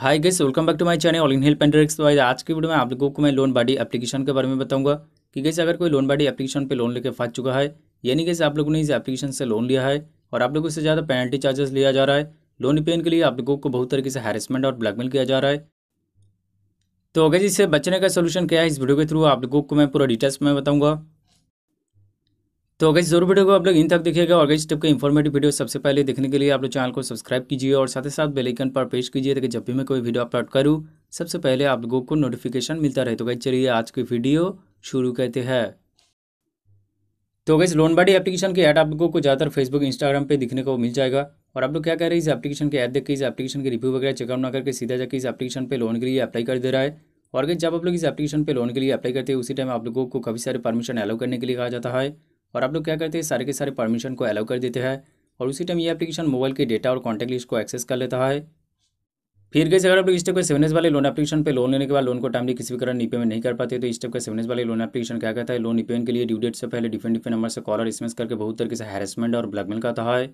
hi guys welcome back to my channel all in help and direct तो आज की video में आप लोगों को मैं लोन बाडी एप्लीकेशन के बारे में बताऊंगा कि कैसे अगर कोई लोन बाडी एप्लीकेशन पे लोन लेके फंस चुका है यानी कैसे आप लोगों ने इस एप्लीकेशन से लोन लिया है और आप लोगों से ज़्यादा पेनल्टी चार्जेस लिया जा रहा है लोन रिपेन के लिए आप लोगों को बहुत तरीके से हैरेसमेंट और ब्लैकमेल किया जा रहा है तो अगर इससे बचने का सोल्यूशन क्या है इस वीडियो के थ्रू आप लोगों को मैं पूरा डिटेल्स में बताऊँगा तो अगर जरूर वीडियो को आप लोग इन तक देखिएगा और इस टाइप का इन्फॉर्मेटिव वीडियो सबसे पहले देखने के लिए आप लोग चैनल को सब्सक्राइब कीजिए और साथ ही साथ बेलाइकन पर प्रेस कीजिए ताकि जब भी मैं कोई वीडियो अपलोड करूँ सबसे पहले आप लोगों को नोटिफिकेशन मिलता रहे तो गई चलिए आज की वीडियो शुरू करते हैं तो गई लोन बाडी एप्लीकेशन के ऐड आप लोगों को ज़्यादातर फेसबुक इंस्टाग्राम पे दिखने को मिल जाएगा और आप लोग क्या कह रहे हैं इस एप्लीकेशन के ऐड देख के इस एप्लीकेशन के रिव्यू वगैरह चेकआउट ना करके सीधा जाकर इस एप्लीकेशन पे लोन के लिए अप्लाई कर दे रहा है और अगर जब आप लोग इस एप्लीकेशन पे लोन के लिए अप्लाई करते हैं उसी टाइम आप लोगों को काफ़ी सारे परमिशन अलाउ करने के लिए कहा जाता है और आप लोग क्या करते हैं सारे के सारे परमिशन को अलाउ कर देते हैं और उसी टाइम ये एप्लीकेशन मोबाइल के डेटा और कॉन्टैक्ट लिस्ट को एक्सेस कर लेता है फिर कैसे अगर आप लोग स्टेप का सेवन वाले लोन एप्लीकेशन पे लोन लेने के बाद लोन को टाइमली किसी भी कारण रीपेमेंट e नहीं कर पाते तो स्टेप का सेवन वाले लोन एप्लीकेशन क्या कहता है लोन रीपेमेंट e के लिए ड्यू डेट से पहले डिफरेंट डिफरेंट नंबर से कॉल और एसएमएस करके बहुत तरीके से हैरेसमेंट और ब्लैकमेल करता है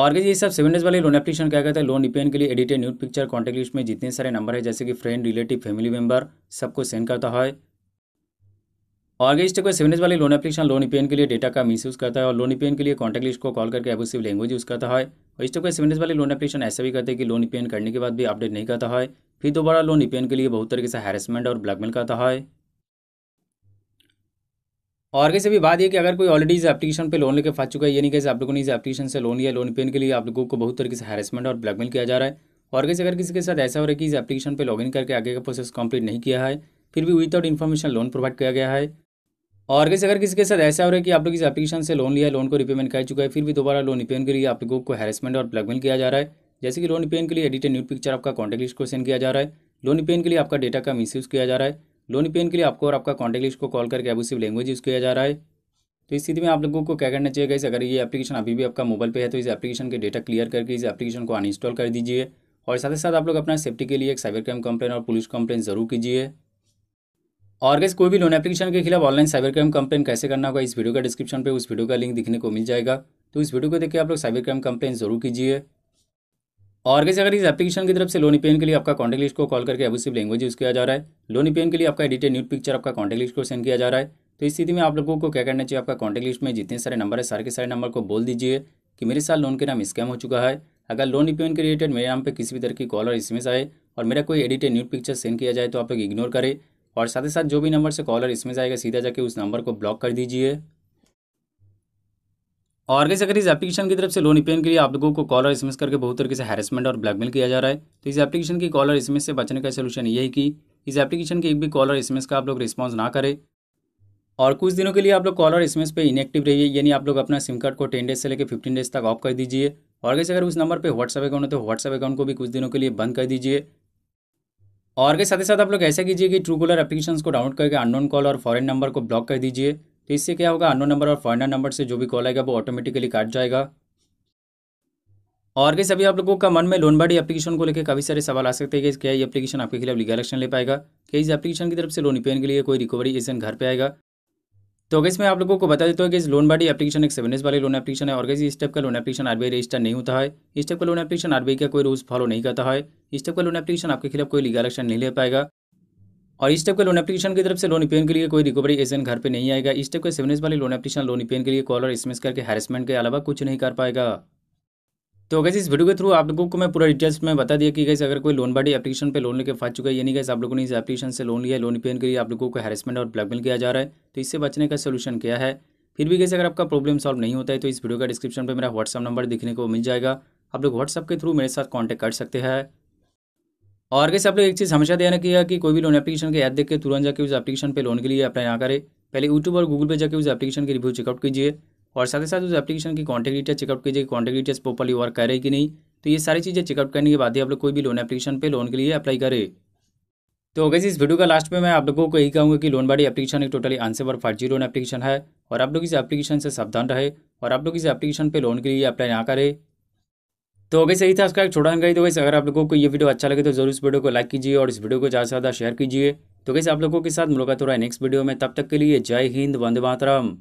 और ये सब सेवन डेज वाले लोन एप्लीकेशन क्या कहता है लोन रिपेन e के लिए edited nude picture contact list में जितने सारे नंबर है जैसे कि फ्रेंड रिलेटिव फैमिली मेंबर सबको सेंड करता है ऑर्गेस्ट को सेवन वाली लोन एप्लीकेशन लोन इपेन के लिए डेटा का मिस यूज करता है और लोन इपेन के लिए कॉन्टैक्ट लिस्ट को कॉल करके एबूसिव लैंग्वेज यूज करता है और इस कोई सेवन वाली लोन एप्लीकेशन ऐसा भी करते हैं कि लोन इपेन करने के बाद भी अपडेट नहीं करता है फिर दोबारा लोन इपेन के लिए बहुत तरीके से हैरेसमेंट और ब्लैकमेल करता है और कैसे भी बात ये कि अगर कोई ऑलरेडी इस एप्लीकेशन पे लोन लेके फंस चुका है ये नहीं कैसे आप लोगों ने इस एप्लीकेशन से लोन लिया लोन पेन के लिए आप लोगों को बहुत तरीके से हैरेसमेंट और ब्लैकमेल किया जा रहा है और कैसे अगर किसी के साथ ऐसा हो रहा है कि इस एप्लीकेशन पर लॉगिन करके आगे का प्रोसेस कंप्लीट नहीं किया है फिर भी विदाउट इन्फॉर्मेशन लोन प्रोवाइड किया गया है और कैसे अगर किसी के साथ ऐसा हो रहा है कि आप लोग इस एप्लीकेशन से लोन लिया है लोन को रिपेमेंट कर चुका है फिर भी दोबारा लोन रिपेमेंट के लिए आप लोगों को हैरेसमेंट और ब्लैकमेल किया जा रहा है जैसे कि लोन रिपेमेंट के लिए एडिटेड न्यू पिक्चर आपका कॉन्टैक्ट लिस्ट को सेंड किया जा रहा है लोन रिपेमेंट के लिए आपका डेटा का मिस किया जा रहा है लोन रिपेमेंट के लिए आपको और आपका कॉन्टैक्ट लिस्ट को कॉल करके एबूसिव लैंग्वेज यूज़ किया जा रहा है तो इस स्थिति में आप लोगों को क्या करना चाहिए कैसे अगर ये एप्लीकेशन अभी भी आपका मोबाइल पर है तो इस एप्लीकेशन के डेटा क्लियर करके इस एप्लीकेशन को अनइंस्टॉल कर दीजिए और साथ ही साथ आप लोग अपना सेफ्टी के लिए एक साइबर क्राइम कंप्लेन और पुलिस कंप्लेन जरूर कीजिए और गैस कोई भी लोन एप्लीकेशन के खिलाफ ऑनलाइन साइबर क्राइम कंप्लेन कैसे करना होगा इस वीडियो का डिस्क्रिप्शन पे उस वीडियो का लिंक दिखने को मिल जाएगा तो इस वीडियो को देखिए आप लोग साइबर क्राइम कंप्लेन जरूर कीजिए और गैस अगर इस एप्लीकेशन की तरफ से लोन ईपेन e के लिए आपका कॉन्टेक्ट लिस्ट को कॉल करके एबूसिव लैंग्वेज यूज़ किया जा रहा है लोन ईपेन e के लिए आपका एडिटेड न्यूट पिक्चर आपका कॉन्टैक्ट लिस्ट को सेंड किया जा रहा है तो इस स्थिति में आप लोगों को क्या करना चाहिए आपका कॉन्टैक्ट लिस्ट में जितने सारे नंबर है सारे के सारे नंबर को बोल दीजिए कि मेरे साथ लोन के नाम स्कैम हो चुका है अगर लोन रिपेमेंट e के रिलेटेड मेरे नाम पर किसी भी तरह की कॉल और इसमें आए और मेरा कोई एडिटेड न्यूट पिक्चर सेंड किया जाए तो आप लोग इग्नोर करें और साथ ही साथ जो भी नंबर से कॉलर इसमें जाएगा सीधा जाके उस नंबर को ब्लॉक कर दीजिए और कैसे अगर इस एप्लीकेशन की तरफ से लोन रिपेन के लिए आप लोगों को कॉलर इसमें करके बहुत तरीके से हैरेसमेंट और ब्लैकमेल किया जा रहा है तो इस एप्लीकेशन की कॉलर इसमें से बचने का सोल्यूशन यही कि इस एप्लीकेशन के एक भी कॉलर इसमें का आप लोग रिस्पॉन्स ना करें और कुछ दिनों के लिए आप लोग कॉलर इसमें पे इनएक्टिव रहिए यानी आप लोग अपना सिम कार्ड को टेन डेज से लेकर फिफ्टीन डेज तक ऑफ कर दीजिए और कैसे अगर उस नंबर पर व्हाट्सअप अकाउंट है तो व्हाट्सअप अकाउंट को भी कुछ दिनों के लिए बंद कर दीजिए और के साथ ही साथ आप लोग ऐसा कीजिए कि ट्रू कॉलर एप्लीकेशन को डाउनलोड करके अननोन कॉल और फॉरन नंबर को ब्लॉक कर दीजिए तो इससे क्या होगा अननोन नंबर और फॉरनर नंबर से जो भी कॉल आएगा वो ऑटोमेटिकली काट जाएगा और कैसे अभी आप लोगों का मन में लोन बाड़ी एप्लीकेशन को लेकर काफ़ी सारे सवाल आ सकते हैं कि क्या ये एप्लीकेशन आपके खिलाफ लीगल एक्शन ले पाएगा क्या इस एप्लीकेशन की तरफ से लोन पेन के लिए कोई रिकवरी एजेंट घर पे आएगा तो अगर इसमें आप लोगों को बता देता हूँ कि इस लोन बाड़ी एप्लीकेशन एक सेवन वाली लोन एप्लीकेशन है और इस स्टेप का लोन एप्लीकेशन आरबीआई रजिस्टर नहीं होता है इस टाइप का लोन एप्लीकेशन आरबीआई का कोई रूल्स फॉलो नहीं करता है इस टाइप का लोन एप्लीकेशन आपके खिलाफ कोई लीगल एक्शन नहीं ले पाएगा और इस टाइप का लोन एप्लीकेशन की तरफ से लोन पेन के लिए कोई रिकवरी एजेंट घर पर नहीं आएगा इस टाइप का सेवन वाली लोन एप्लीकेशन लोन पेन के लिए कॉल और एसएमएस करके हेरसमेंट के अलावा कुछ नहीं कर पाएगा तो अगर इस वीडियो के थ्रू आप लोगों को मैं पूरा डिटेल्स में बता दिया कि गैस अगर कोई लोन बाड़ी एप्लीकेशन पे लोन लेके फंस चुका है यानी गैस आप लोगों ने इस एप्लीकेशन से लोन लिया है लोन पेन के लिए आप लोगों को हैरेसमेंट और ब्लैकमेल किया जा रहा है तो इससे बचने का सोल्यूशन क्या है फिर भी कैसे अगर आपका प्रॉब्लम सॉल्व नहीं होता है तो इस वीडियो का डिस्क्रिप्शन पर मेरा व्हाट्सअप नंबर दिखने को मिल जाएगा आप लोग व्हाट्सअप के थ्रू मेरे साथ कॉन्टैक्ट कर सकते हैं और कैसे आप लोग एक चीज़ हमेशा ध्यान रखिएगा कि कोई भी लोन एप्लीकेशन के ऐप देख के तुरंत जाके उस एप्लीकेशन पर लोन के लिए अप्लाई ना करें पहले यूट्यूब और गूगल पर जाकर उस एप्लीकेशन की रिव्यू चेकआउट कीजिए और साथ ही साथ उस एप्लीकेशन की कॉन्टैक्ट चेकअप चेकआउट कीजिए कॉन्टैक्ट डिटेल्स प्रॉपरली वर्क करे कि नहीं तो ये सारी चीज़ें चेकआउट करने के बाद ही आप लोग कोई भी लोन एप्लीकेशन पे लोन के लिए अप्लाई करें तो गैस इस वीडियो का लास्ट में मैं आप लोगों को यही कहूँगा कि लोन बाड़ी एप्लीकेशन एक totally unsafe five loan application है और आप लोग इस एप्लीकेशन से सावधान रहे और आप लोग इस एप्लीकेशन पर लोन के लिए अप्लाई ना करें तो वैसे यही था उसका एक छोटा जानकारी तो वैसे अगर आप लोगों को ये वीडियो अच्छा लगे तो जरूर इस वीडियो को लाइक कीजिए और इस वीडियो को ज़्यादा से ज़्यादा शेयर कीजिए तो वैसे आप लोगों के साथ मुलाकात हो रहा है नेक्स्ट वीडियो में तब तक के लिए जय हिंद वंदे मातरम